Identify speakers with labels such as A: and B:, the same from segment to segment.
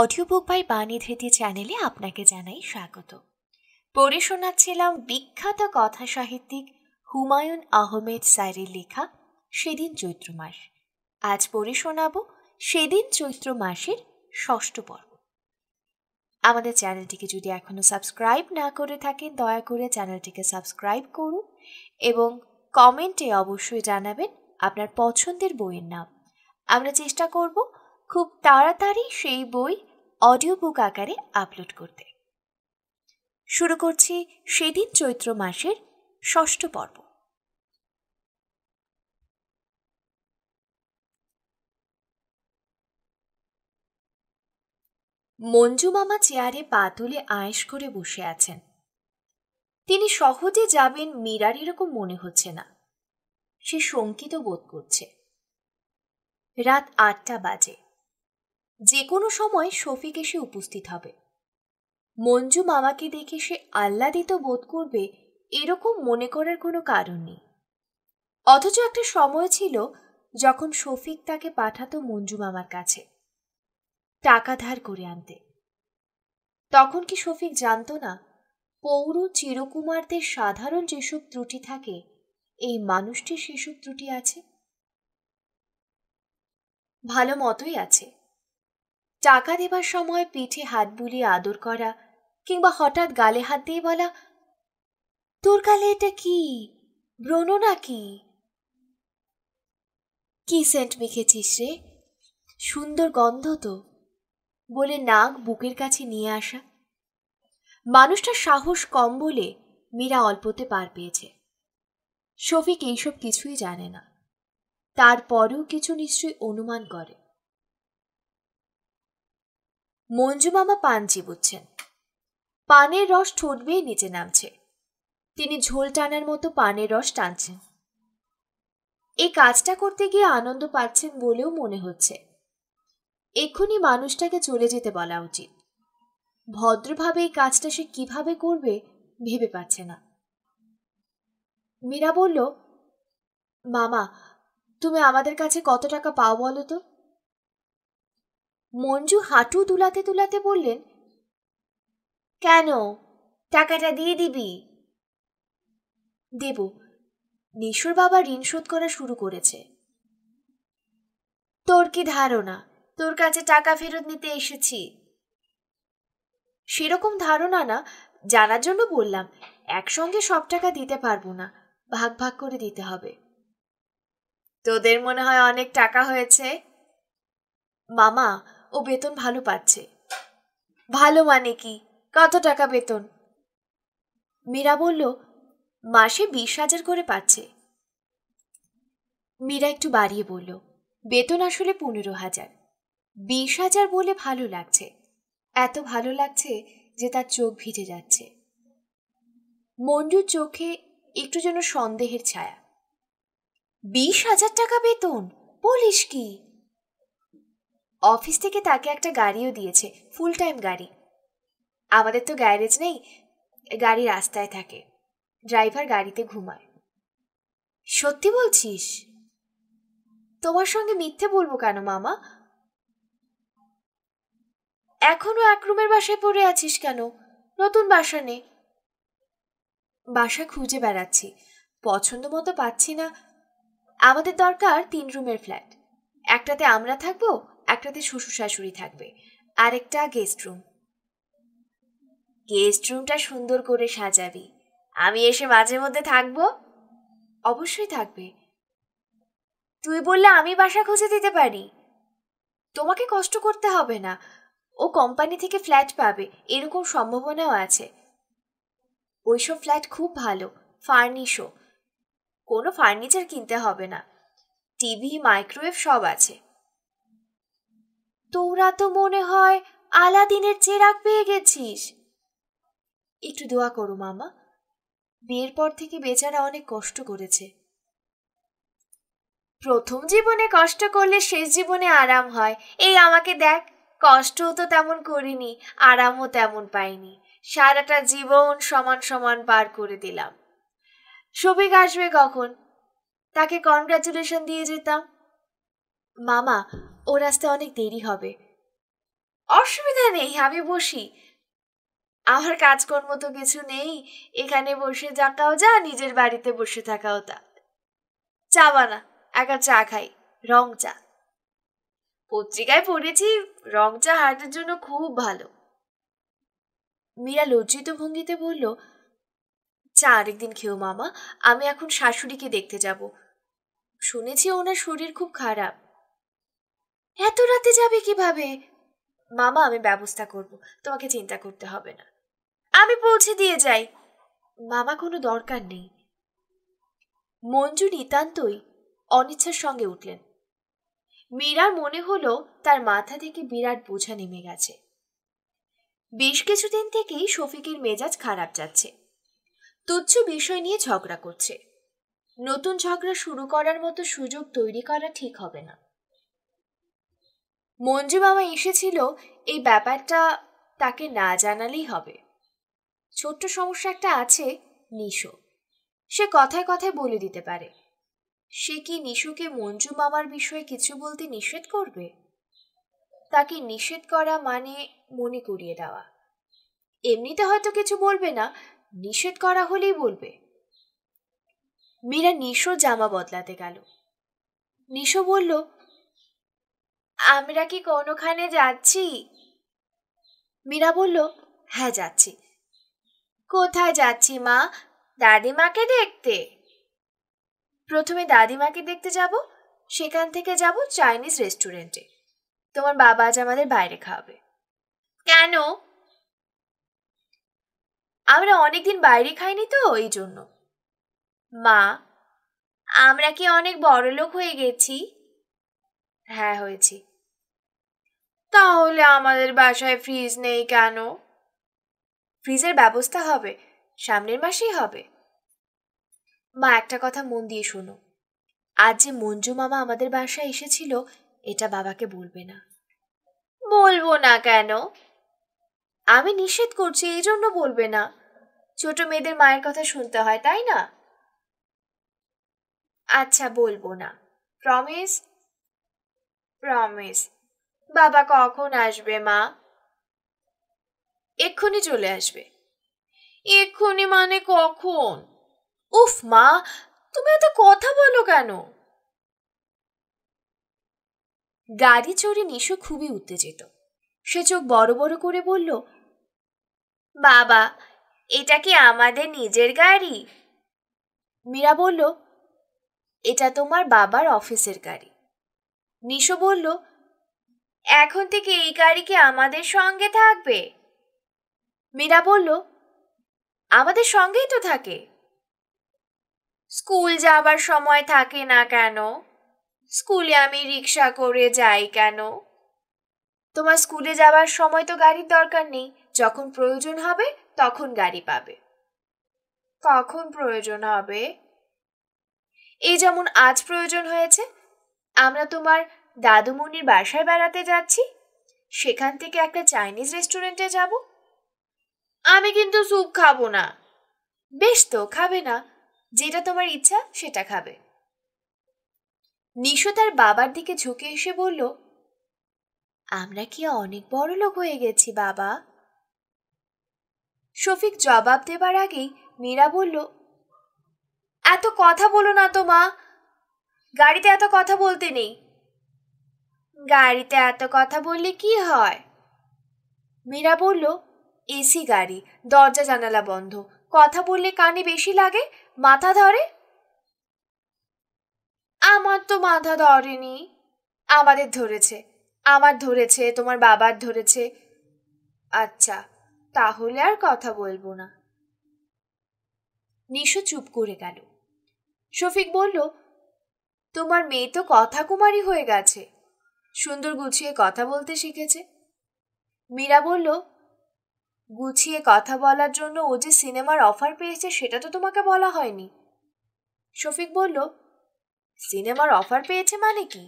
A: audio book by বাণী ধৃতি চ্যানেলে আপনাকে জানাই স্বাগত পড়ে শোনাচ্ছিলাম বিখ্যাত কথা সাহিত্যিক হুমায়ুন আহমেদ স্যারের লেখা সেদিন চৈত্র মাস আজ পড়ে শোনাব সেদিন চৈত্র মাসের ষষ্ঠ পর্ব আমাদের চ্যানেলটিকে যদি এখনও সাবস্ক্রাইব না করে থাকেন দয়া করে চ্যানেলটিকে সাবস্ক্রাইব করুন এবং কমেন্টে অবশ্যই জানাবেন আপনার পছন্দের বইয়ের নাম আমরা চেষ্টা করবো খুব তাড়াতাড়ি সেই বই অডিও বুক আকারে আপলোড করতে শুরু করছি সেদিন চৈত্র মাসের ষষ্ঠ পর্ব মঞ্জু মামা চেয়ারে পা তুলে আয়েস করে বসে আছেন তিনি সহজে যাবেন মীরার এরকম মনে হচ্ছে না সে শঙ্কিত বোধ করছে রাত আটটা বাজে যে কোনো সময় শফিক এসে উপস্থিত হবে মঞ্জু মামাকে দেখে সে আহ্লাদিত বোধ করবে এরকম মনে করার কোনো কারণ নেই অথচ একটা সময় ছিল যখন শফিক তাকে পাঠাতো মঞ্জু মামার কাছে টাকা ধার করে আনতে তখন কি শফিক জানত না পৌর চিরকুমারদের সাধারণ যেসব ত্রুটি থাকে এই মানুষটির সেসব ত্রুটি আছে ভালো মতোই আছে টাকা দেবার সময় পিঠে হাত বুলিয়ে আদর করা কিংবা হঠাৎ গালে হাত দিয়ে বলা তোর গালে এটা কি ব্রণ নাকি কি সেন্ট মেখেছিস রে সুন্দর গন্ধ তো বলে নাক বুকের কাছে নিয়ে আসা মানুষটা সাহস কম বলে মীরা অল্পতে পার পেয়েছে শফিক এইসব কিছুই জানে না তারপরেও কিছু নিশ্চয়ই অনুমান করে মঞ্জু মামা পান চিবুচ্ছেন পানের রস ঠোঁট বেয়ে নিচে নামছে তিনি ঝোল টানার মতো পানের রস টানছেন এই কাজটা করতে গিয়ে আনন্দ পাচ্ছেন বলেও মনে হচ্ছে এক্ষুনি মানুষটাকে চলে যেতে বলা উচিত ভদ্রভাবে এই কাজটা সে কিভাবে করবে ভেবে পাচ্ছে না মীরা বলল মামা তুমি আমাদের কাছে কত টাকা পাও বলো তো মঞ্জু হাঁটু দুলাতে দুলাতে বললেন কেন টাকাটা দিয়ে দিবি দেব নিশুর বাবা ঋণ শোধ করা শুরু করেছে তোর কি ধারণা তোর কাছে টাকা ফেরত নিতে এসেছি সেরকম ধারণা না জানার জন্য বললাম একসঙ্গে সব টাকা দিতে পারবো না ভাগ ভাগ করে দিতে হবে তোদের মনে হয় অনেক টাকা হয়েছে মামা ও বেতন ভালো পাচ্ছে ভালো মানে কি কত টাকা বেতন মীরা বলল মাসে বিশ হাজার করে পাচ্ছে মীরা একটু বাড়িয়ে বলল বেতন আসলে পনেরো হাজার বিশ হাজার বলে ভালো লাগছে এত ভালো লাগছে যে তার চোখ ভিজে যাচ্ছে মঞ্জুর চোখে একটু যেন সন্দেহের ছায়া বিশ হাজার টাকা বেতন বলিস কি অফিস থেকে তাকে একটা গাড়িও দিয়েছে ফুল টাইম গাড়ি আমাদের তো গ্যারেজ নেই গাড়ি রাস্তায় থাকে ড্রাইভার গাড়িতে ঘুমায় সত্যি বলছিস তোমার সঙ্গে মিথ্যে বলবো কেন মামা এখনো এক রুমের বাসায় পড়ে আছিস কেন নতুন বাসা নে বাসা খুঁজে বেড়াচ্ছি পছন্দ মতো পাচ্ছি না আমাদের দরকার তিন রুমের ফ্ল্যাট একটাতে আমরা থাকবো একটাতে শ্বশুর শাশুড়ি থাকবে আরেকটা গেস্ট রুম গেস্ট রুমটা সুন্দর করে সাজাবি আমি এসে মাঝে মধ্যে থাকবো অবশ্যই থাকবে তুই বললে আমি বাসা খুঁজে দিতে পারি তোমাকে কষ্ট করতে হবে না ও কোম্পানি থেকে ফ্ল্যাট পাবে এরকম সম্ভাবনাও আছে ওইসব ফ্ল্যাট খুব ভালো ফার্নিশও কোনো ফার্নিচার কিনতে হবে না টিভি মাইক্রোওয়েভ সব আছে তোরা তো মনে হয় আলাদিনের চেরাক পেয়ে গেছিস একটু দোয়া করো মামা বিয়ের পর থেকে বেচারা অনেক কষ্ট করেছে প্রথম জীবনে কষ্ট করলে শেষ জীবনে আরাম হয় এই আমাকে দেখ কষ্টও তো তেমন করিনি আরামও তেমন পাইনি সারাটা জীবন সমান সমান পার করে দিলাম সবিক আসবে কখন তাকে কনগ্রাচুলেশন দিয়ে যেতাম মামা ওর আসতে অনেক দেরি হবে অসুবিধা নেই আমি বসি আমার কাজকর্ম তো কিছু নেই এখানে বসে যাকাও যা নিজের বাড়িতে বসে থাকাও তা চা বানা একা চা খাই রং চা পত্রিকায় পড়েছি রং চা হার্টের জন্য খুব ভালো মীরা লজ্জিত ভঙ্গিতে বলল চা আরেকদিন খেও মামা আমি এখন শাশুড়িকে দেখতে যাব শুনেছি ওনার শরীর খুব খারাপ এত রাতে যাবে কিভাবে মামা আমি ব্যবস্থা করব তোমাকে চিন্তা করতে হবে না আমি পৌঁছে দিয়ে যাই মামা কোনো দরকার নেই মঞ্জু নিতান্তই অনিচ্ছার সঙ্গে উঠলেন মীরার মনে হলো তার মাথা থেকে বিরাট বোঝা নেমে গেছে বেশ কিছুদিন থেকেই শফিকের মেজাজ খারাপ যাচ্ছে তুচ্ছ বিষয় নিয়ে ঝগড়া করছে নতুন ঝগড়া শুরু করার মতো সুযোগ তৈরি করা ঠিক হবে না মঞ্জু বাবা এসেছিল এই ব্যাপারটা তাকে না জানালেই হবে ছোট্ট সমস্যা একটা আছে নিশো সে কথায় কথায় বলে দিতে পারে সে কি নিশুকে মঞ্জু মামার বিষয়ে কিছু বলতে নিষেধ করবে তাকে নিষেধ করা মানে মনে করিয়ে দেওয়া এমনিতে হয়তো কিছু বলবে না নিষেধ করা হলেই বলবে মীরা নিশো জামা বদলাতে গেল নিশো বলল আমরা কি কোনোখানে যাচ্ছি মীরা বলল হ্যাঁ যাচ্ছি কোথায় যাচ্ছি মা দাদিমাকে দেখতে প্রথমে দাদিমাকে দেখতে যাব সেখান থেকে যাব চাইনিজ রেস্টুরেন্টে তোমার বাবা আজ আমাদের বাইরে খাওয়াবে কেন আমরা অনেকদিন বাইরে খাইনি তো এই জন্য মা আমরা কি অনেক বড় লোক হয়ে গেছি হ্যাঁ হয়েছি তাহলে আমাদের বাসায় ফ্রিজ নেই কেন ফ্রিজের ব্যবস্থা হবে সামনের মাসেই হবে মা একটা কথা মন দিয়ে শোনো আজ যে মঞ্জু মামা আমাদের বাসায় এসেছিল এটা বাবাকে বলবে না বলবো না কেন আমি নিষেধ করছি এই জন্য বলবে না ছোট মেয়েদের মায়ের কথা শুনতে হয় তাই না আচ্ছা বলবো না প্রমিস প্রমিস বাবা কখন আসবে মা এক্ষুনি চলে আসবে এক্ষুনি মানে কখন উফ মা তুমি এত কথা বলো কেন গাড়ি চড়ে নিশু খুবই উত্তেজিত সে চোখ বড় বড় করে বলল বাবা এটা কি আমাদের নিজের গাড়ি মীরা বলল এটা তোমার বাবার অফিসের গাড়ি নিশো বলল এখন থেকে এই গাড়ি কি আমাদের সঙ্গে থাকবে মীরা বলল আমাদের সঙ্গেই তো থাকে স্কুল যাবার সময় থাকে না কেন স্কুলে আমি রিক্সা করে যাই কেন তোমার স্কুলে যাবার সময় তো গাড়ির দরকার নেই যখন প্রয়োজন হবে তখন গাড়ি পাবে কখন প্রয়োজন হবে এই যেমন আজ প্রয়োজন হয়েছে আমরা তোমার দাদুমণির বাসায় বেড়াতে যাচ্ছি সেখান থেকে একটা চাইনিজ রেস্টুরেন্টে যাব আমি কিন্তু স্যুপ খাবো না বেশ তো খাবে না যেটা তোমার ইচ্ছা সেটা খাবে নিশো তার বাবার দিকে ঝুঁকে এসে বলল আমরা কি অনেক বড় লোক হয়ে গেছি বাবা শফিক জবাব দেবার আগেই মীরা বলল এত কথা বলো না তো মা গাড়িতে এত কথা বলতে নেই গাড়িতে এত কথা বললে কি হয় মীরা বলল এসি গাড়ি দরজা জানালা বন্ধ কথা বললে কানে বেশি লাগে মাথা ধরে আমার তো মাথা ধরেনি আমাদের ধরেছে আমার ধরেছে তোমার বাবার ধরেছে আচ্ছা তাহলে আর কথা বলবো না নিশু চুপ করে গেল শফিক বলল তোমার মেয়ে তো কথা কুমারী হয়ে গেছে সুন্দর গুছিয়ে কথা বলতে শিখেছে মীরা বলল গুছিয়ে কথা বলার জন্য ও যে সিনেমার অফার পেয়েছে সেটা তো তোমাকে বলা হয়নি শফিক বলল সিনেমার অফার পেয়েছে মানে কি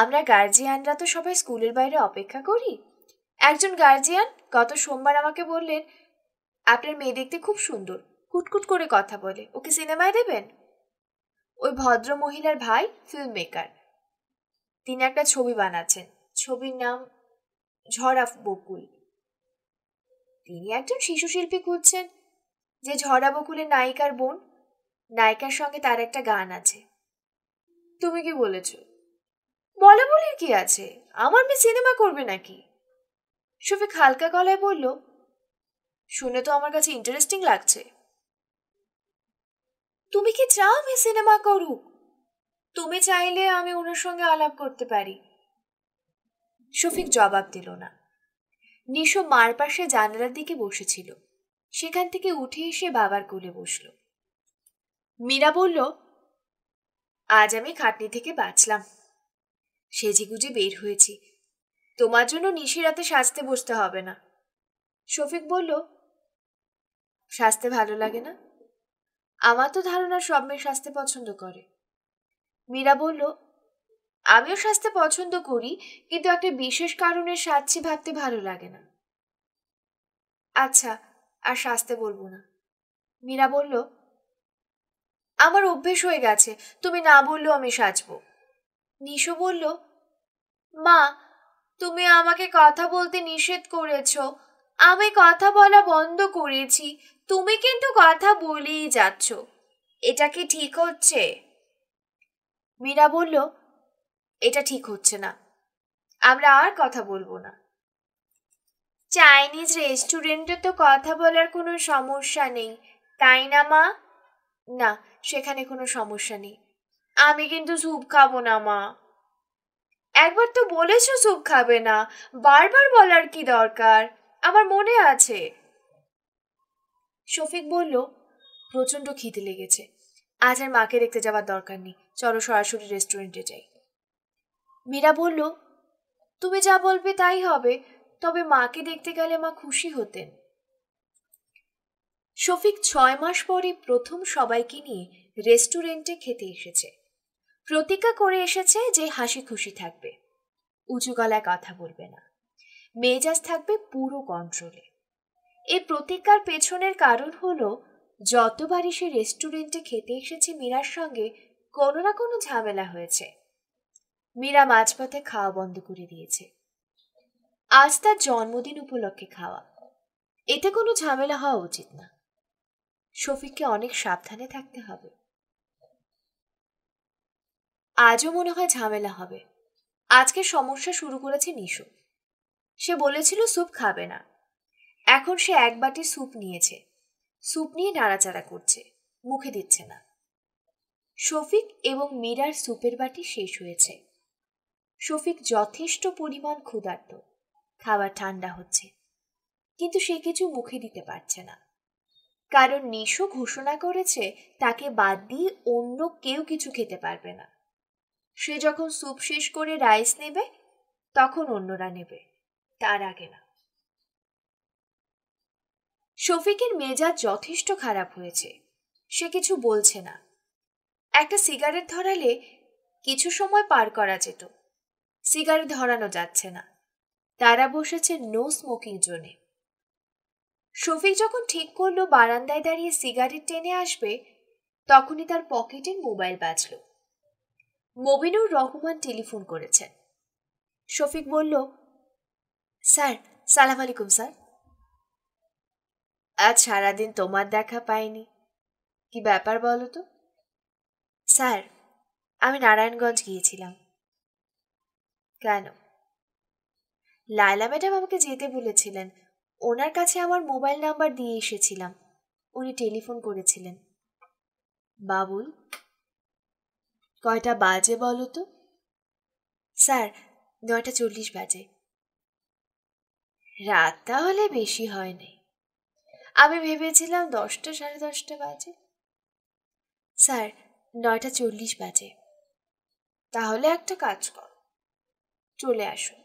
A: আমরা গার্জিয়ানরা তো সবাই স্কুলের বাইরে অপেক্ষা করি একজন গার্জিয়ান গত সোমবার আমাকে বললেন আপনার মেয়ে দেখতে খুব সুন্দর কুটকুট করে কথা বলে ওকে সিনেমায় দেবেন ওই ভদ্র মহিলার ভাই ফিল্ম মেকার তিনি একটা ছবি বানাচ্ছেন ছবির নাম ঝরা বকুল তিনি একজন শিশু শিল্পী খুঁজছেন যে ঝরা বকুলের নায়িকার বোন নায়িকার সঙ্গে তার একটা গান আছে তুমি কি বলেছ বলা বলি কি আছে আমার মেয়ে সিনেমা করবে নাকি শফিক হালকা গলায় বলল শুনে তো আমার কাছে ইন্টারেস্টিং লাগছে তুমি কি চাও মেয়ে সিনেমা করুক তুমি চাইলে আমি ওনার সঙ্গে আলাপ করতে পারি শফিক জবাব দিল না নিশো মার পাশে জানালার দিকে বসেছিল সেখান থেকে উঠে এসে বাবার কোলে বসল মীরা বলল আজ আমি খাটনি থেকে বাঁচলাম সেজিগুজে বের হয়েছি তোমার জন্য নিশি রাতে সাজতে বসতে হবে না শফিক বলল সাজতে ভালো লাগে না আমার তো ধারণা সব মেয়ে সাজতে পছন্দ করে মীরা বলল আমিও সাজতে পছন্দ করি কিন্তু একটা বিশেষ কারণে সাজছি ভাবতে ভালো লাগে না আচ্ছা আর সাজতে বলবো না মীরা বলল আমার অভ্যেস হয়ে গেছে তুমি না বললেও আমি সাজব নিশো বলল মা তুমি আমাকে কথা বলতে নিষেধ করেছ আমি কথা বলা বন্ধ করেছি তুমি কিন্তু কথা বলেই যাচ্ছ এটা কি ঠিক হচ্ছে মীরা বলল এটা ঠিক হচ্ছে না আমরা আর কথা বলবো না চাইনিজ রেস্টুরেন্টে তো কথা বলার কোনো সমস্যা নেই তাই না মা না সেখানে কোনো সমস্যা নেই আমি কিন্তু স্যুপ খাবো না মা একবার তো বলেছো স্যুপ খাবে না বারবার বলার কি দরকার আমার মনে আছে শফিক বলল প্রচণ্ড খিদে লেগেছে আজ আর মাকে দেখতে যাওয়ার দরকার নেই চলো সরাসরি রেস্টুরেন্টে যাই মীরা বলল তুমি যা বলবে তাই হবে তবে মাকে দেখতে গেলে মা খুশি হতেন শফিক ছয় মাস পরে প্রথম সবাইকে নিয়ে রেস্টুরেন্টে খেতে এসেছে প্রতিজ্ঞা করে এসেছে যে হাসি খুশি থাকবে উঁচু গলায় কথা বলবে না মেজাজ থাকবে পুরো কন্ট্রোলে এই প্রতিজ্ঞার পেছনের কারণ হলো যতবারই সে রেস্টুরেন্টে খেতে এসেছে মীরার সঙ্গে কোনো না কোনো ঝামেলা হয়েছে মীরা মাঝপথে খাওয়া বন্ধ করে দিয়েছে আজ তার জন্মদিন উপলক্ষে খাওয়া এতে কোনো ঝামেলা হওয়া উচিত না শফিককে অনেক সাবধানে থাকতে হবে আজও মনে হয় ঝামেলা হবে আজকে সমস্যা শুরু করেছে নিশু সে বলেছিল স্যুপ খাবে না এখন সে এক বাটি স্যুপ নিয়েছে স্যুপ নিয়ে নাড়াচাড়া করছে মুখে দিচ্ছে না শফিক এবং মীরার সুপের বাটি শেষ হয়েছে শফিক যথেষ্ট পরিমাণ ক্ষুধার্ত খাবার ঠান্ডা হচ্ছে কিন্তু সে কিছু মুখে দিতে পারছে না কারণ নিশো ঘোষণা করেছে তাকে বাদ দিয়ে অন্য কেউ কিছু খেতে পারবে না সে যখন স্যুপ শেষ করে রাইস নেবে তখন অন্যরা নেবে তার আগে না শফিকের মেজাজ যথেষ্ট খারাপ হয়েছে সে কিছু বলছে না একটা সিগারেট ধরালে কিছু সময় পার করা যেত সিগারেট ধরানো যাচ্ছে না তারা বসেছে নো স্মোকিং জোনে শফিক যখন ঠিক করলো বারান্দায় দাঁড়িয়ে সিগারেট টেনে আসবে তখনই তার পকেটে মোবাইল বাজল মবিনুর রহমান টেলিফোন করেছেন শফিক বলল স্যার সালাম আলাইকুম স্যার আজ সারাদিন তোমার দেখা পাইনি কি ব্যাপার বলো তো স্যার আমি নারায়ণগঞ্জ গিয়েছিলাম কেন লায়লা ম্যাডাম আমাকে যেতে বলেছিলেন ওনার কাছে আমার মোবাইল নাম্বার দিয়ে এসেছিলাম উনি টেলিফোন করেছিলেন বাবুল কয়টা বাজে বলো তো স্যার নয়টা চল্লিশ বাজে রাত তাহলে বেশি হয়নি আমি ভেবেছিলাম দশটা সাড়ে দশটা বাজে স্যার নয়টা চল্লিশ বাজে তাহলে একটা কাজ কর চলে আসুন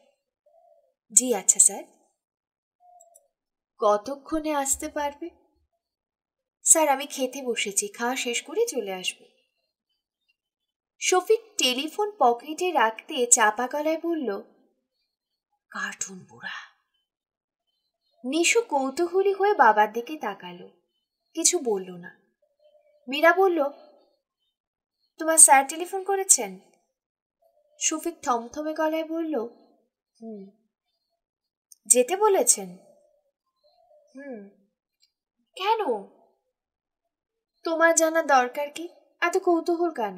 A: জি আচ্ছা স্যার কতক্ষণে আসতে পারবে স্যার আমি খেতে বসেছি খাওয়া শেষ করে চলে আসব শফিক টেলিফোন পকেটে রাখতে চাপা গলায় বলল কার্টুন বুড়া নিশু কৌতূহলী হয়ে বাবার দিকে তাকালো কিছু বলল না মীরা বলল তোমার স্যার টেলিফোন করেছেন সুফিক থমথমে গলায় বলল হুম যেতে বলেছেন হুম কেন তোমার জানা দরকার কি এত কৌতূহল কেন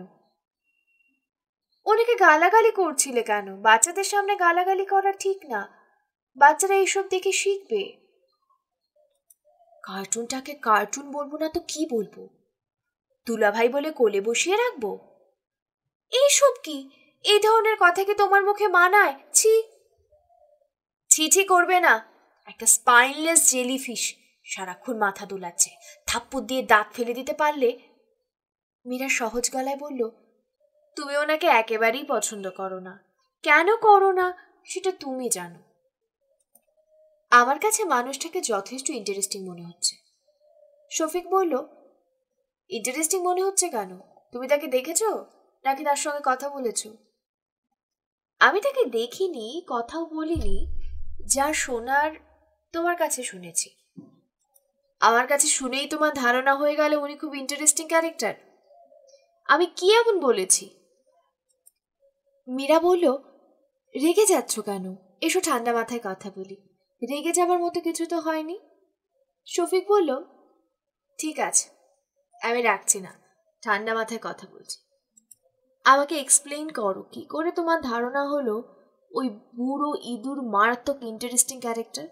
A: ওনাকে গালাগালি করছিলে কেন বাচ্চাদের সামনে গালাগালি করা ঠিক না বাচ্চারা এইসব দেখে শিখবে কার্টুনটাকে কার্টুন বলবো না তো কি বলবো ভাই বলে কোলে বসিয়ে রাখবো এইসব কি এই ধরনের কথা কি তোমার মুখে মানায় ছি ছি ছি করবে না একটা স্পাইনলেস জেলিফিশ সারাক্ষণ মাথা দোলাচ্ছে থাপ্পুর দিয়ে দাঁত ফেলে দিতে পারলে মীরা সহজ গলায় বলল তুমি ওনাকে একেবারেই পছন্দ করো না কেন করো না সেটা তুমি জানো আমার কাছে মানুষটাকে যথেষ্ট ইন্টারেস্টিং মনে হচ্ছে শফিক বলল ইন্টারেস্টিং মনে হচ্ছে কেন তুমি তাকে দেখেছো নাকি তার সঙ্গে কথা বলেছ আমি তাকে দেখিনি কথাও বলিনি যা শোনার তোমার কাছে শুনেছি আমার কাছে শুনেই তোমার ধারণা হয়ে গেল উনি খুব ইন্টারেস্টিং ক্যারেক্টার আমি কি এমন বলেছি মীরা বলল রেগে যাচ্ছ কেন এসো ঠান্ডা মাথায় কথা বলি রেগে যাবার মতো কিছু তো হয়নি শফিক বলল ঠিক আছে আমি রাখছি না ঠান্ডা মাথায় কথা বলছি আমাকে এক্সপ্লেন করো কি করে তোমার ধারণা হলো ওই বুড়ো ইঁদুর মারাত্মক ইন্টারেস্টিং ক্যারেক্টার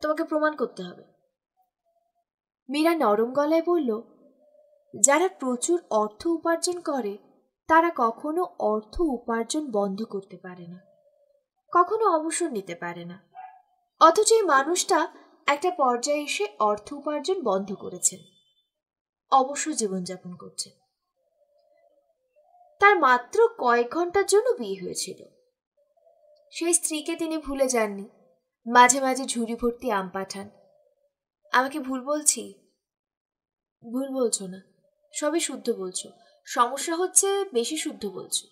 A: তোমাকে প্রমাণ করতে হবে মীরা নরম গলায় বলল যারা প্রচুর অর্থ উপার্জন করে তারা কখনো অর্থ উপার্জন বন্ধ করতে পারে না কখনো অবসর নিতে পারে না অথচ এই মানুষটা একটা পর্যায়ে এসে অর্থ উপার্জন বন্ধ করেছেন অবশ্য জীবনযাপন করছে তার মাত্র কয়েক ঘন্টার জন্য বিয়ে হয়েছিল সেই স্ত্রীকে তিনি ভুলে যাননি মাঝে মাঝে ঝুড়ি ভর্তি আম পাঠান আমাকে ভুল বলছি ভুল বলছো না সবই শুদ্ধ বলছো সমস্যা হচ্ছে বেশি শুদ্ধ বলছো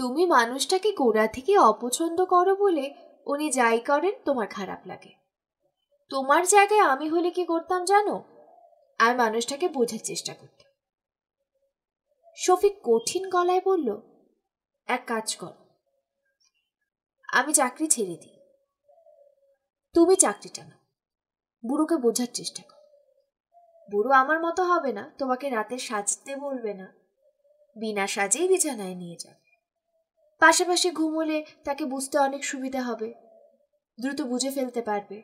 A: তুমি মানুষটাকে গোড়া থেকে অপছন্দ করো বলে উনি যাই করেন তোমার খারাপ লাগে তোমার জায়গায় আমি হলে কি করতাম জানো আর মানুষটাকে বোঝার চেষ্টা করত শফিক কঠিন গলায় বলল এক কাজ কর আমি চাকরি ছেড়ে দিই তুমি চাকরিটা না বুড়োকে বোঝার চেষ্টা কর বুড়ো আমার মতো হবে না তোমাকে রাতে সাজতে বলবে না বিনা সাজেই বিছানায় নিয়ে যাবে পাশাপাশি ঘুমলে তাকে বুঝতে অনেক সুবিধা হবে দ্রুত বুঝে ফেলতে পারবে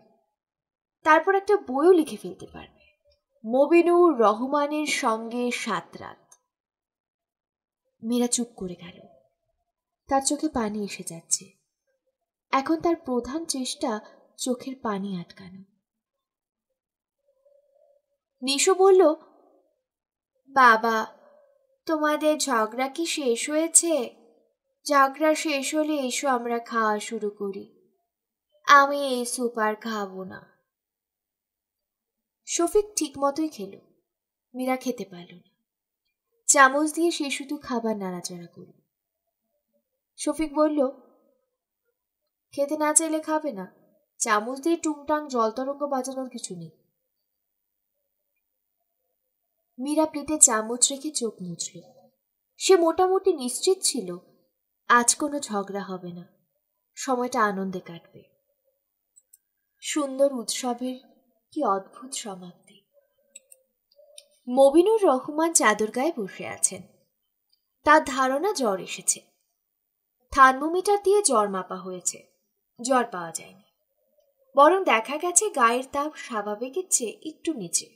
A: তারপর একটা বইও লিখে ফেলতে পারবে মবিনুর রহমানের সঙ্গে সাত রাত মেয়েরা চুপ করে গেল তার চোখে পানি এসে যাচ্ছে এখন তার প্রধান চেষ্টা চোখের পানি আটকানো নিশু বলল বাবা তোমাদের ঝগড়া কি শেষ হয়েছে ঝগড়া শেষ হলে এসো আমরা খাওয়া শুরু করি আমি এই সুপার খাবো না শফিক ঠিক মতোই খেল মীরা খেতে পারল না চামচ দিয়ে সে শুধু খাবার নাড়াচাড়া করল শফিক বলল খেতে না চাইলে খাবে না চামচ দিয়ে টুংটাং জলতরঙ্গ বাজানোর কিছু নেই মীরা প্লেটে চামচ রেখে চোখ মুছল সে মোটামুটি নিশ্চিত ছিল আজ কোনো ঝগড়া হবে না সময়টা আনন্দে কাটবে সুন্দর উৎসবের কি অদ্ভুত সমাপ্তি মবিনুর রহমান চাদর গায়ে বসে আছেন তার ধারণা জ্বর এসেছে থার্মোমিটার দিয়ে জ্বর মাপা হয়েছে জ্বর পাওয়া যায়নি বরং দেখা গেছে গায়ের তাপ স্বাভাবিকের চেয়ে একটু নিচে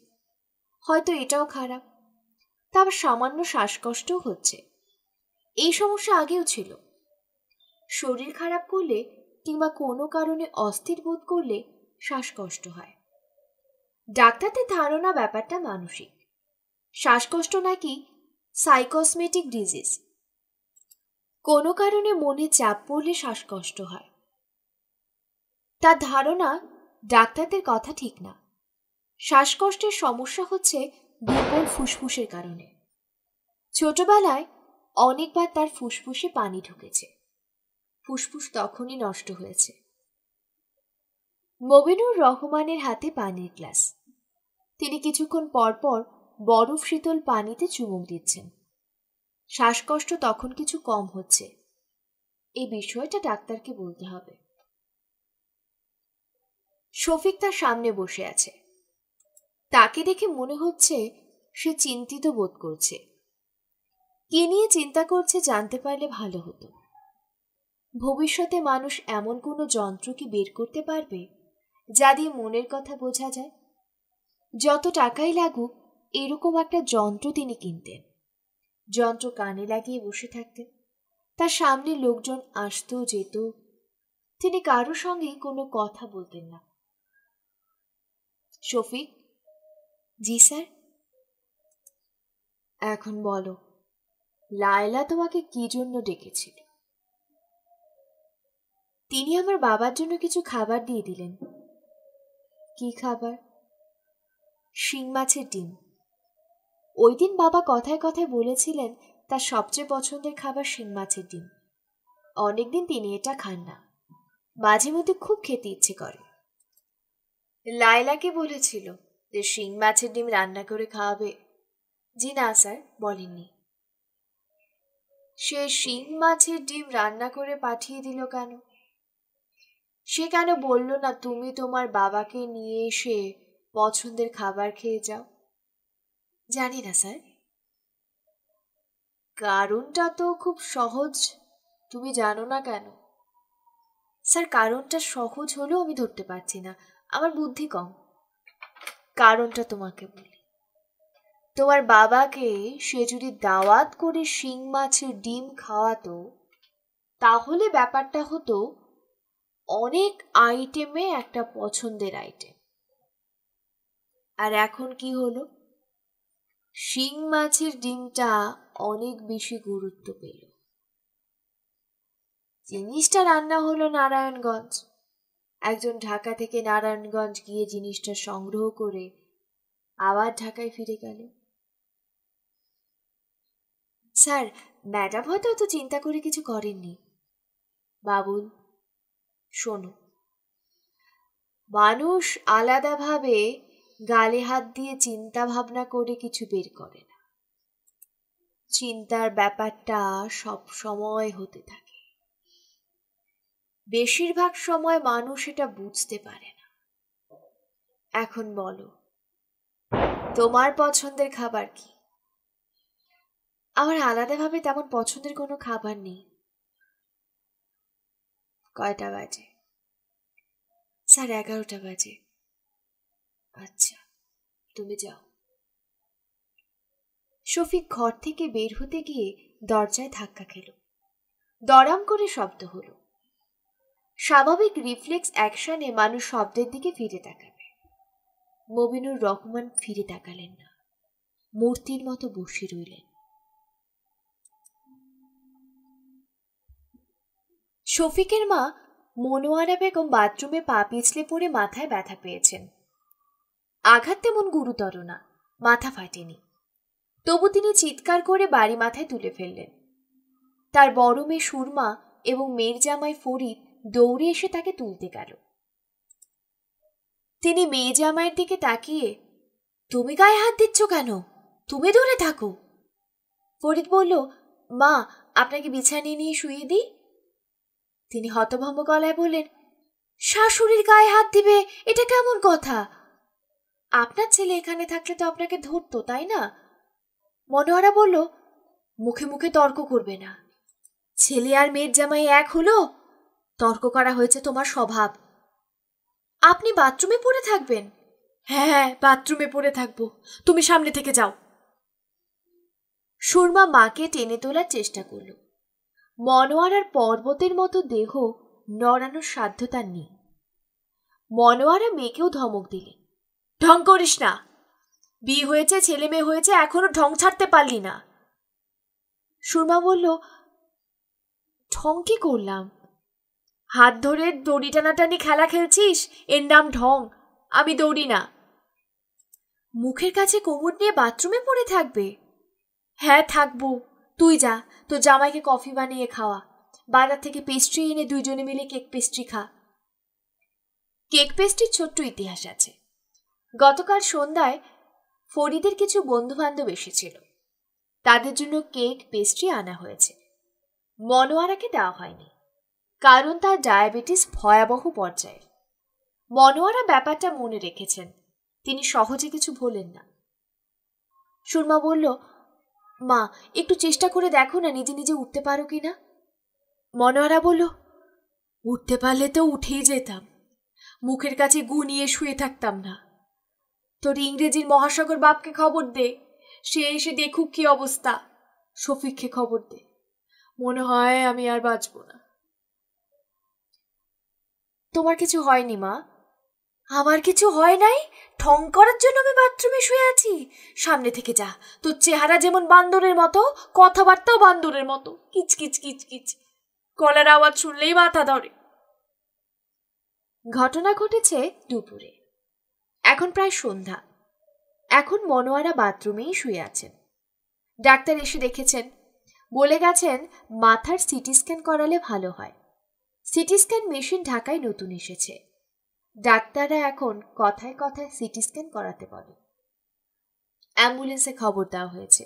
A: হয়তো এটাও খারাপ তার সামান্য শ্বাসকষ্টও হচ্ছে এই সমস্যা আগেও ছিল শরীর খারাপ করলে কিংবা কোনো কারণে অস্থির বোধ করলে শ্বাসকষ্ট হয় ডাক্তারদের ধারণা ব্যাপারটা মানসিক শ্বাসকষ্ট নাকি সাইকসমেটিক ডিজিজ কোনো কারণে মনে চাপ পড়লে শ্বাসকষ্ট হয় তার ধারণা ডাক্তারদের কথা ঠিক না শ্বাসকষ্টের সমস্যা হচ্ছে দুর্বল ফুসফুসের কারণে ছোটবেলায় অনেকবার তার ফুসফুসে পানি ঢুকেছে ফুসফুস তখনই নষ্ট হয়েছে মবিনুর রহমানের হাতে পানির গ্লাস তিনি কিছুক্ষণ পরপর বরফ শীতল পানিতে চুমুক দিচ্ছেন শ্বাসকষ্ট তখন কিছু কম হচ্ছে এই বিষয়টা ডাক্তারকে বলতে হবে শফিক তার সামনে বসে আছে তাকে দেখে মনে হচ্ছে সে চিন্তিত বোধ করছে কি নিয়ে চিন্তা করছে জানতে পারলে ভালো হতো ভবিষ্যতে মানুষ এমন কোনো যন্ত্র কি বের করতে পারবে যা দিয়ে মনের কথা বোঝা যায় যত টাকাই লাগুক এরকম একটা যন্ত্র তিনি কিনতেন যন্ত্র কানে লাগিয়ে বসে থাকতেন তার সামনে লোকজন আসত যেত তিনি কারো সঙ্গে কোনো কথা বলতেন না শফিক জি স্যার এখন বলো লায়লা তোমাকে কি জন্য ডেকেছিল তিনি আমার বাবার জন্য কিছু খাবার দিয়ে দিলেন কি খাবার শিং মাছের ডিম ওই দিন বাবা কথায় কথায় বলেছিলেন তার সবচেয়ে পছন্দের খাবার শিং মাছের ডিম অনেকদিন তিনি এটা খান না মাঝে মধ্যে খুব খেতে ইচ্ছে করে লায়লাকে বলেছিল যে শিং মাছের ডিম রান্না করে খাওয়াবে জি না স্যার বলেননি সে শিং মাছের ডিম রান্না করে পাঠিয়ে দিল কেন সে কেন বলল না তুমি তোমার বাবাকে নিয়ে এসে পছন্দের খাবার খেয়ে যাও জানি না স্যার কারণটা তো খুব সহজ তুমি জানো না কেন স্যার কারণটা সহজ হলেও আমি ধরতে পারছি না আমার বুদ্ধি কম কারণটা তোমাকে বলি তোমার বাবাকে সে যদি দাওয়াত করে শিং মাছের ডিম খাওয়াতো তাহলে ব্যাপারটা হতো অনেক আইটেমে একটা পছন্দের আইটেম আর এখন কি হলো শিং মাছের ডিমটা অনেক বেশি গুরুত্ব পেল জিনিসটা রান্না হলো নারায়ণগঞ্জ একজন ঢাকা থেকে নারায়ণগঞ্জ গিয়ে জিনিসটা সংগ্রহ করে আবার ঢাকায় ফিরে গেল স্যার ম্যাডাম হয়তো অত চিন্তা করে কিছু করেননি বাবুল শোনো মানুষ আলাদাভাবে গালে হাত দিয়ে চিন্তা ভাবনা করে কিছু বের করে না চিন্তার ব্যাপারটা সব সময় হতে থাকে বেশিরভাগ সময় মানুষ এটা বুঝতে পারে না এখন বলো তোমার পছন্দের খাবার কি আমার আলাদাভাবে তেমন পছন্দের কোনো খাবার নেই কয়টা বাজে সাড়ে এগারোটা বাজে আচ্ছা তুমি যাও শফিক ঘর থেকে বের হতে গিয়ে দরজায় ধাক্কা খেল দরাম করে শব্দ হলো স্বাভাবিক রিফ্লেক্স অ্যাকশনে মানুষ শব্দের দিকে ফিরে তাকাবে মবিনুর রহমান ফিরে তাকালেন না মূর্তির মতো বসে রইলেন শফিকের মা মনোয়ারা বেগম বাথরুমে পা পিছলে পড়ে মাথায় ব্যথা পেয়েছেন আঘাত তেমন গুরুতর না মাথা ফাটেনি তবু তিনি চিৎকার করে বাড়ি মাথায় তুলে ফেললেন তার বড় মেয়ে সুরমা এবং মেয়ের জামাই ফরিদ দৌড়ে এসে তাকে তুলতে গেল তিনি মেয়ে জামাইয়ের দিকে তাকিয়ে তুমি গায়ে হাত দিচ্ছ কেন তুমি ধরে থাকো ফরিদ বলল মা আপনাকে বিছানিয়ে নিয়ে শুয়ে দিই তিনি হতভম্ব গলায় বললেন শাশুড়ির গায়ে হাত দিবে এটা কেমন কথা আপনার ছেলে এখানে থাকলে তো আপনাকে ধরতো তাই না মনোহরা বলল মুখে মুখে তর্ক করবে না ছেলে আর মেয়ের জামাই এক হলো তর্ক করা হয়েছে তোমার স্বভাব আপনি বাথরুমে পড়ে থাকবেন হ্যাঁ হ্যাঁ বাথরুমে পড়ে থাকবো তুমি সামনে থেকে যাও সুরমা মাকে টেনে তোলার চেষ্টা করলো মনোয়ারার পর্বতের মতো দেহ নড়ানোর সাধ্য তার নেই মনোয়ারা মেয়েকেও ধমক দিলে ঢং করিস না বিয়ে হয়েছে ছেলে মেয়ে হয়েছে এখনো ঢং ছাড়তে পারলি না সুরমা বলল ঢং কি করলাম হাত ধরে দড়ি টানাটানি খেলা খেলছিস এর নাম ঢং আমি দৌড়ি না মুখের কাছে কোমর নিয়ে বাথরুমে পড়ে থাকবে হ্যাঁ থাকবো তুই যা তোর জামাইকে কফি বানিয়ে খাওয়া বাজার থেকে পেস্ট্রি এনে দুইজনে মিলে কেক পেস্ট্রি খা কেক পেস্ট্রির ছোট্ট ইতিহাস আছে গতকাল সন্ধ্যায় ফরিদের কিছু বন্ধুবান্ধব এসেছিল তাদের জন্য কেক পেস্ট্রি আনা হয়েছে মনোয়ারাকে দেওয়া হয়নি কারণ তার ডায়াবেটিস ভয়াবহ পর্যায়ে মনোয়ারা ব্যাপারটা মনে রেখেছেন তিনি সহজে কিছু ভোলেন না সুরমা বলল মা একটু চেষ্টা করে দেখো না নিজে নিজে উঠতে পারো কি না মনোয়ারা বলল উঠতে পারলে তো উঠেই যেতাম মুখের কাছে গু নিয়ে শুয়ে থাকতাম না তোর ইংরেজির মহাসাগর বাপকে খবর দে সে এসে দেখুক কি অবস্থা শফিককে খবর দে মনে হয় আমি আর বাঁচব না তোমার কিছু হয়নি মা আমার কিছু হয় নাই ঠং করার জন্য আমি বাথরুমে শুয়ে আছি সামনে থেকে যা তোর চেহারা যেমন বান্দরের মতো কথাবার্তাও বান্দরের মতো কিচকিচ কিচকিচ গলার আওয়াজ শুনলেই মাথা ধরে ঘটনা ঘটেছে দুপুরে এখন প্রায় সন্ধ্যা এখন মনোয়ারা বাথরুমেই শুয়ে আছেন ডাক্তার এসে দেখেছেন বলে গেছেন মাথার সিটি স্ক্যান করালে ভালো হয় সিটি স্ক্যান মেশিন ঢাকায় নতুন এসেছে ডাক্তাররা এখন কথায় কথায় সিটি স্ক্যান করাতে বলে অ্যাম্বুলেন্সে খবর দেওয়া হয়েছে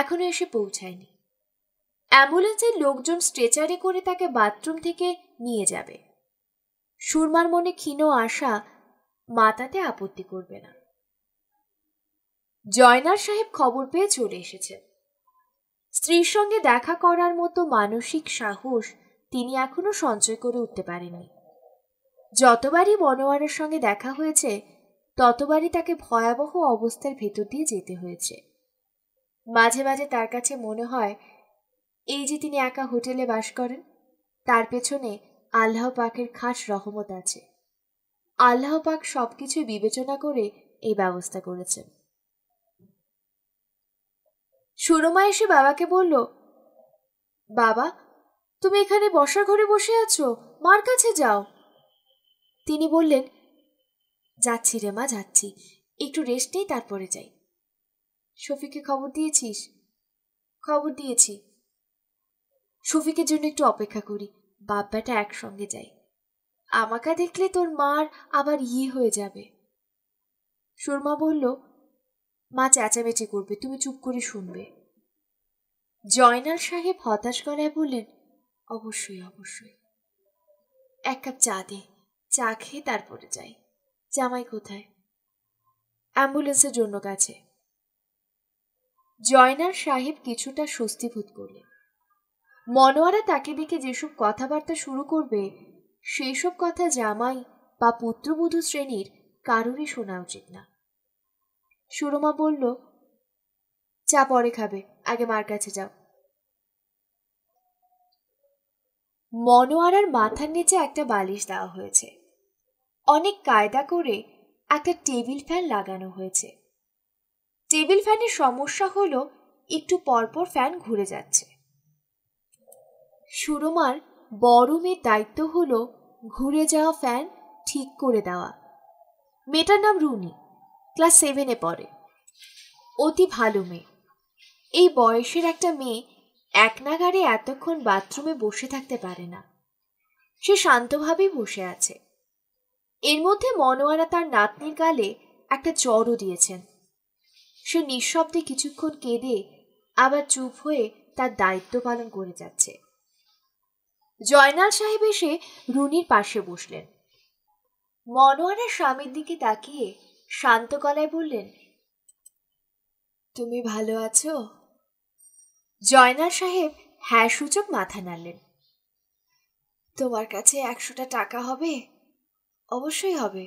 A: এখনো এসে পৌঁছায়নি অ্যাম্বুলেন্সের লোকজন স্ট্রেচারে করে তাকে বাথরুম থেকে নিয়ে যাবে সুরমার মনে ক্ষীণ আশা মাতাতে আপত্তি করবে না জয়নার সাহেব খবর পেয়ে চলে এসেছেন স্ত্রীর সঙ্গে দেখা করার মতো মানসিক সাহস তিনি এখনো সঞ্চয় করে উঠতে পারেননি যতবারই বনোয়ারের সঙ্গে দেখা হয়েছে ততবারই তাকে ভয়াবহ অবস্থার ভেতর দিয়ে যেতে হয়েছে মাঝে মাঝে তার কাছে মনে হয় এই যে তিনি একা হোটেলে বাস করেন তার পেছনে আল্লাহ পাকের খাস রহমত আছে আল্লাহ পাক কিছু বিবেচনা করে এই ব্যবস্থা করেছেন সুরমা এসে বাবাকে বলল বাবা তুমি এখানে বসার ঘরে বসে আছো মার কাছে যাও তিনি বললেন যাচ্ছি রে মা যাচ্ছি একটু রেস্ট নেই তারপরে যাই শফিকে খবর দিয়েছিস খবর দিয়েছি শফিকের জন্য একটু অপেক্ষা করি বাপ একসঙ্গে যাই আমাকে দেখলে তোর মার আবার ইয়ে হয়ে যাবে সুরমা বলল মা চেঁচামেচি করবে তুমি চুপ করে শুনবে জয়নাল সাহেব হতাশ গলায় বললেন অবশ্যই অবশ্যই এক কাপ চা দে চা খেয়ে তারপরে যাই জামাই কোথায় অ্যাম্বুলেন্সের জন্য কাছে জয়নার সাহেব কিছুটা স্বস্তি করলেন মনোয়ারা তাকে দেখে যেসব কথাবার্তা শুরু করবে সেই সব কথা জামাই বা পুত্রবধূ শ্রেণীর কারোরই শোনা উচিত না সুরমা বলল চা পরে খাবে আগে মার কাছে যাও মনোয়ারার মাথার নিচে একটা বালিশ দেওয়া হয়েছে অনেক কায়দা করে একটা টেবিল ফ্যান লাগানো হয়েছে টেবিল ফ্যানের সমস্যা হলো একটু পরপর ফ্যান ঘুরে যাচ্ছে সুরমার বড় মেয়ের দায়িত্ব হলো ঘুরে যাওয়া ফ্যান ঠিক করে দেওয়া মেয়েটার নাম রুনি ক্লাস সেভেনে পড়ে অতি ভালো মেয়ে এই বয়সের একটা মেয়ে এক নাগারে এতক্ষণ বাথরুমে বসে থাকতে পারে না সে শান্তভাবেই বসে আছে এর মধ্যে মনোয়ারা তার নাতনির গালে একটা চরও দিয়েছেন সে নিঃশব্দে কিছুক্ষণ কেঁদে আবার চুপ হয়ে তার দায়িত্ব পালন করে যাচ্ছে জয়নাল সাহেব এসে রুনির পাশে বসলেন মনোয়ারা স্বামীর দিকে তাকিয়ে শান্ত গলায় বললেন তুমি ভালো আছো জয়নাল সাহেব হ্যাঁ সূচক মাথা নাড়লেন তোমার কাছে একশোটা টাকা হবে অবশ্যই হবে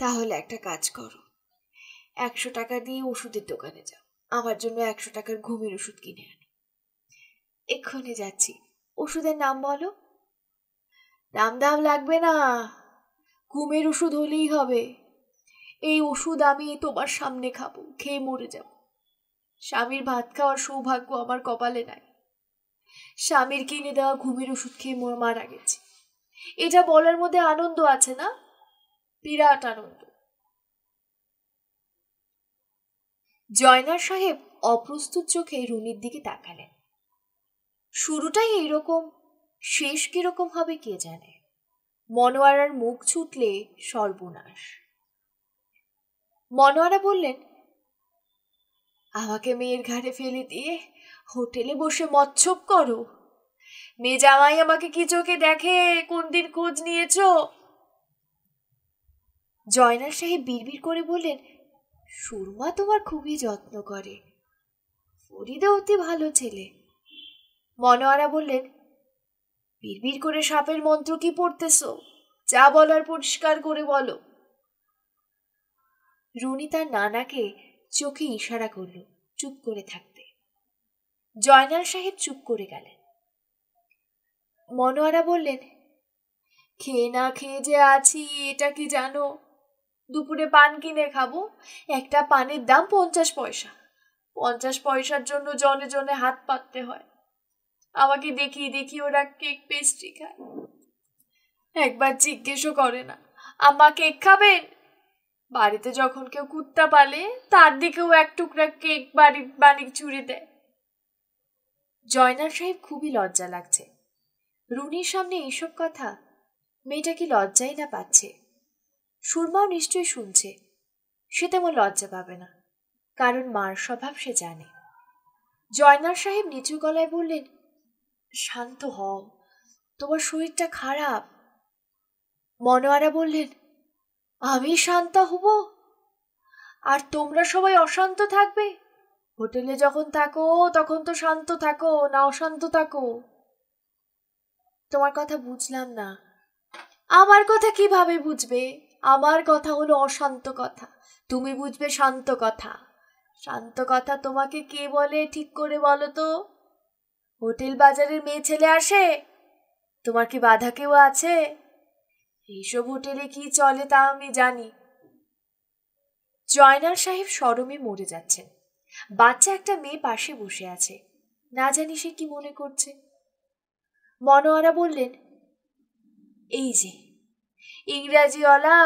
A: তাহলে একটা কাজ করো একশো টাকা দিয়ে ওষুধের দোকানে যাও আমার জন্য একশো টাকার ঘুমের ওষুধ কিনে আনো এক্ষণে যাচ্ছি ওষুধের নাম বলো দাম দাম লাগবে না ঘুমের ওষুধ হলেই হবে এই ওষুধ আমি তোমার সামনে খাবো খেয়ে মরে যাব স্বামীর ভাত খাওয়ার সৌভাগ্য আমার কপালে নাই স্বামীর কিনে দেওয়া ঘুমের ওষুধ খেয়ে মারা গেছে এটা বলার মধ্যে আনন্দ আছে না বিরাট আনন্দ জয়নার সাহেব অপ্রস্তুত চোখে রুনির দিকে তাকালেন শুরুটাই এইরকম শেষ কিরকম হবে কে জানে মনোয়ারার মুখ ছুটলে সর্বনাশ মনোয়ারা বললেন আমাকে মেয়ের ঘাড়ে ফেলে দিয়ে হোটেলে বসে মচ্ছপ করো মেয়ে জামাই আমাকে কি চোখে দেখে কোন দিন খোঁজ নিয়েছ জয়নাল সাহেব বিড়বিড় করে বললেন সুরমা তোমার খুবই যত্ন করে ফরিদা অতি ভালো ছেলে মনোয়ারা বললেন বিড়বিড় করে সাপের মন্ত্র কি পড়তেছ যা বলার পরিষ্কার করে বলো রুনি তার নানাকে চোখে ইশারা করল চুপ করে থাকতে জয়নাল সাহেব চুপ করে গেলেন মনোয়ারা বললেন খেয়ে না খেয়ে যে আছি এটা কি জানো দুপুরে পান কিনে খাবো একটা পানের দাম পঞ্চাশ পয়সা পঞ্চাশ পয়সার জন্য জনে জনে হাত পাততে হয় আমাকে দেখি দেখি ওরা কেক পেস্ট্রি খায় একবার জিজ্ঞেসও করে না আমা কেক খাবেন বাড়িতে যখন কেউ কুত্তা পালে তার দিকেও এক টুকরা কেক বাড়ি বাড়ি চুরি দেয় জয়নাল সাহেব খুবই লজ্জা লাগছে রুনির সামনে এইসব কথা মেয়েটা কি লজ্জাই না পাচ্ছে সুরমাও নিশ্চয়ই শুনছে সে তেমন লজ্জা পাবে না কারণ মার স্বভাব সে জানে জয়নার সাহেব নিচু গলায় বললেন শান্ত হও তোমার শরীরটা খারাপ মনোয়ারা বললেন আমি শান্ত হব আর তোমরা সবাই অশান্ত থাকবে হোটেলে যখন থাকো তখন তো শান্ত থাকো না অশান্ত থাকো তোমার কথা বুঝলাম না আমার কথা কিভাবে বুঝবে আমার কথা হলো অশান্ত কথা তুমি বুঝবে শান্ত কথা শান্ত কথা তোমাকে কে বলে ঠিক করে বলো তো হোটেল বাজারের মেয়ে ছেলে আসে তোমার কি বাধা কেউ আছে এইসব হোটেলে কি চলে তা আমি জানি জয়নাল সাহেব সরমে মরে যাচ্ছেন বাচ্চা একটা মেয়ে পাশে বসে আছে না জানি সে কি মনে করছে মনোয়ারা বললেন এই যে ইংরাজিওয়ালা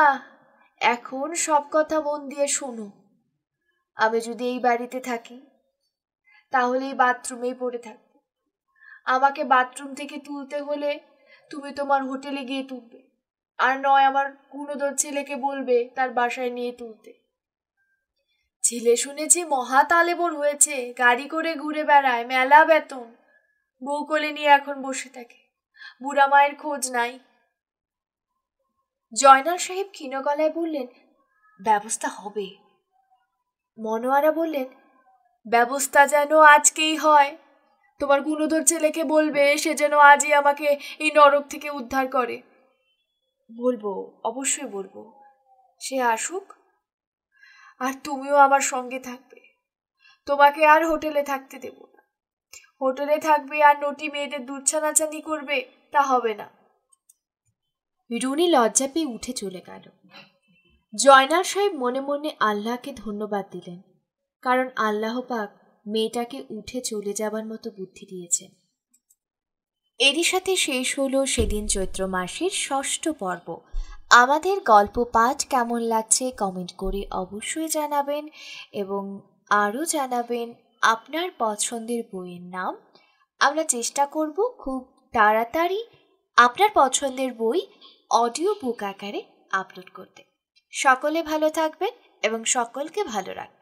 A: এখন সব কথা মন দিয়ে শোনো আমি যদি এই বাড়িতে থাকি তাহলে এই বাথরুমেই পড়ে থাকবে আমাকে বাথরুম থেকে তুলতে হলে তুমি তোমার হোটেলে গিয়ে তুলবে আর নয় আমার গুণোদর ছেলেকে বলবে তার বাসায় নিয়ে তুলতে ছেলে শুনেছি মহা তালেবর হয়েছে গাড়ি করে ঘুরে বেড়ায় মেলা বেতন বউ কোলে নিয়ে এখন বসে থাকে বুড়া মায়ের খোঁজ নাই জয়নাল সাহেব ক্ষীণ গলায় বললেন ব্যবস্থা হবে মনোয়ারা বললেন ব্যবস্থা যেন আজকেই হয় তোমার গুণধর ছেলেকে বলবে সে যেন আজই আমাকে এই নরক থেকে উদ্ধার করে বলবো অবশ্যই বলবো সে আসুক আর তুমিও আমার সঙ্গে থাকবে তোমাকে আর হোটেলে থাকতে দেবো হোটেলে থাকবে আর নটি মেয়েদের দুধ ছানাছানি করবে তা হবে না রুনি লজ্জা পেয়ে উঠে চলে গেল জয়নাল সাহেব মনে মনে আল্লাহকে ধন্যবাদ দিলেন কারণ আল্লাহ পাক মেয়েটাকে উঠে চলে যাবার মতো বুদ্ধি দিয়েছেন এরই সাথে শেষ হলো সেদিন চৈত্র মাসের ষষ্ঠ পর্ব আমাদের গল্প পাঠ কেমন লাগছে কমেন্ট করে অবশ্যই জানাবেন এবং আরও জানাবেন আপনার পছন্দের বইয়ের নাম আমরা চেষ্টা করব খুব তাড়াতাড়ি আপনার পছন্দের বই অডিও বুক আকারে আপলোড করতে সকলে ভালো থাকবেন এবং সকলকে ভালো রাখবেন